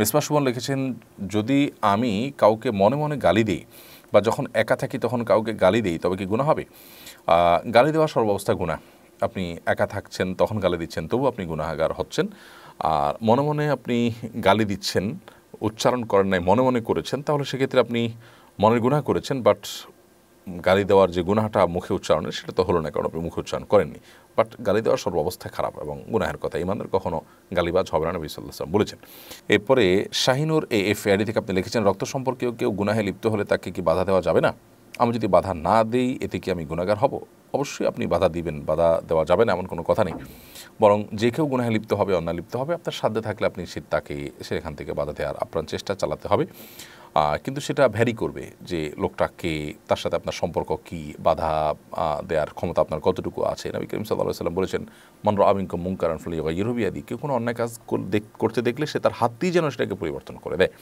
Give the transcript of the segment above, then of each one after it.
মিসবা সুমন লিখেছেন যদি আমি কাউকে মনে মনে গালি দিই বা যখন একা থাকি তখন কাউকে গালি দিই তবে কি গুণা হবে গালি দেওয়া সর্বাবস্থা গুণা আপনি একা থাকছেন তখন গালি দিচ্ছেন তবু আপনি গুণাহাগার হচ্ছেন আর মনে মনে আপনি গালি দিচ্ছেন উচ্চারণ করেন নাই মনে মনে করেছেন তাহলে সেক্ষেত্রে আপনি মনের গুণা করেছেন বাট গালি দেওয়ার যে গুনাহাটা মুখে উচ্চারণের সেটা তো হলো না কারণ আপনি মুখে উচ্চারণ করেননি বাট গালি দেওয়ার সর্ব অবস্থা খারাপ এবং গুনাহের কথা ইমানদের কখনো গালিবাজ হবে না নবী সাল্লাহাম বলেছেন এরপরে শাহিনুর এ এফ আইডি থেকে আপনি লিখেছেন রক্ত সম্পর্কেও কেউ গুনাহে লিপ্ত হলে তাকে কি বাধা দেওয়া যাবে না আমি যদি বাধা না দিই এতে কি আমি গুণাগার হব অবশ্যই আপনি বাধা দিবেন বাধা দেওয়া যাবে না এমন কোনো কথা নেই বরং যে কেউ গুনাহে লিপ্ত হবে অন্যায় লিপ্ত হবে আপনার সাধ্যে থাকলে আপনি সে তাকে সেখান থেকে বাধা দেওয়ার আপনার চেষ্টা চালাতে হবে কিন্তু সেটা ভ্যারি করবে যে লোকটাকে তার সাথে আপনার সম্পর্ক কি বাধা দেওয়ার ক্ষমতা আপনার কতটুকু আছে নবী করিম সাল্লাহ সাল্লাম বলেছেন মন আবিঙ্ক মুঙ্কারণ ফলে ইউরোবিয়াদি কেউ কোনো অন্যায় কাজ করতে দেখলে সে তার হাত দিয়ে যেন সেটাকে পরিবর্তন করে দেয়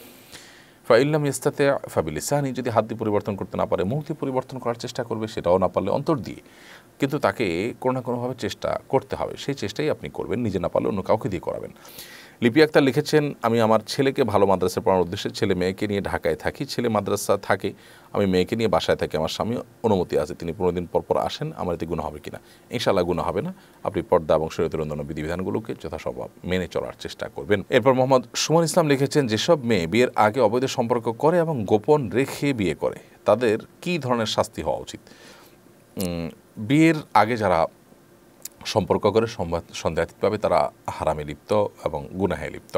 ফাইল্লাম ইস্তাতে ফাবিল ইসাহানি যদি হাত দিয়ে পরিবর্তন করতে না পারে মুখ দিয়ে পরিবর্তন করার চেষ্টা করবে সেটাও না পারলে অন্তর দিয়ে কিন্তু তাকে কোনো না কোনোভাবে চেষ্টা করতে হবে সেই চেষ্টাই আপনি করবেন নিজে না পারলে অন্য কাউকে দিয়ে করাবেন লিপি আক্তার লিখেছেন আমি আমার ছেলেকে ভালো মাদ্রাসায় পড়ানোর উদ্দেশ্যে ছেলে মেয়েকে নিয়ে ঢাকায় থাকি ছেলে মাদ্রাসা থাকে আমি মেয়েকে নিয়ে বাসায় থাকি আমার স্বামী অনুমতি আছে তিনি পনেরো দিন পরপর আসেন আমার এতে গুণা হবে কিনা ইনশাল্লাহ গুণা হবে না আপনি পর্দা এবং অন্যান্য বিধিবিধানগুলোকে যথাসম্ভব মেনে চলার চেষ্টা করবেন এরপর মোহাম্মদ সুমন ইসলাম লিখেছেন যেসব মেয়ে বিয়ের আগে অবৈধ সম্পর্ক করে এবং গোপন রেখে বিয়ে করে তাদের কি ধরনের শাস্তি হওয়া উচিত বিয়ের আগে যারা সম্পর্ক করে সন্দেহাতীতভাবে তারা হারামে লিপ্ত এবং গুনাহে লিপ্ত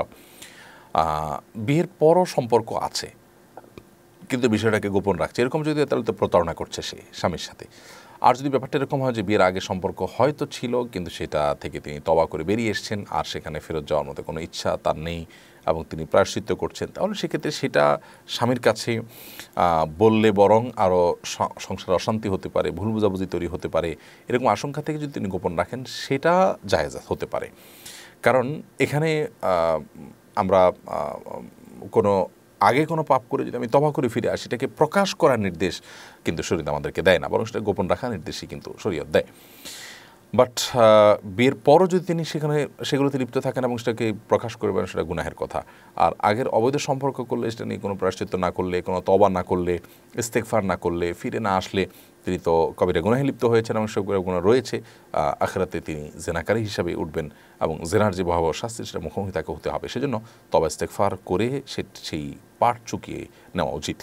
বিয়ের পরও সম্পর্ক আছে কিন্তু বিষয়টাকে গোপন রাখছে এরকম যদি তাহলে তো প্রতারণা করছে সে স্বামীর সাথে আর যদি ব্যাপারটা এরকম হয় যে বিয়ের আগে সম্পর্ক হয়তো ছিল কিন্তু সেটা থেকে তিনি তবা করে বেরিয়ে এসছেন আর সেখানে ফেরত যাওয়ার মতো কোনো ইচ্ছা তার নেই এবং তিনি প্রায়শ্চিত্ত করছেন তাহলে সেক্ষেত্রে সেটা স্বামীর কাছে বললে বরং আরও সংসারে অশান্তি হতে পারে ভুল বুঝাবুঝি তৈরি হতে পারে এরকম আশঙ্কা থেকে যদি তিনি গোপন রাখেন সেটা জায়জা হতে পারে কারণ এখানে আমরা কোনো আগে কোনো পাপ করে যদি আমি তবা করে ফিরে আসি সেটাকে প্রকাশ করার নির্দেশ কিন্তু শরীর আমাদেরকে দেয় না বরং সেটা গোপন রাখার নির্দেশই কিন্তু শরীয়ত দেয় বাট বিয়ের পরও যদি তিনি সেখানে সেগুলোতে লিপ্ত থাকেন এবং সেটাকে প্রকাশ করবেন সেটা গুনাহের কথা আর আগের অবৈধ সম্পর্ক করলে সেটা নিয়ে কোনো প্রায়শ্চিত্ত না করলে কোনো তবা না করলে ইস্তেকফার না করলে ফিরে না আসলে তিনি তো কবিরে গুনাহে লিপ্ত হয়েছেন এবং সব গুণা রয়েছে আখেরাতে তিনি জেনাকারী হিসাবে উঠবেন এবং জেনার যে ভয়াবহ শাস্তি সেটা মুখোমুখি তাকে হতে হবে সেজন্য তবে ইস্তেকফার করে সে সেই পাঠ চুকিয়ে নেওয়া উচিত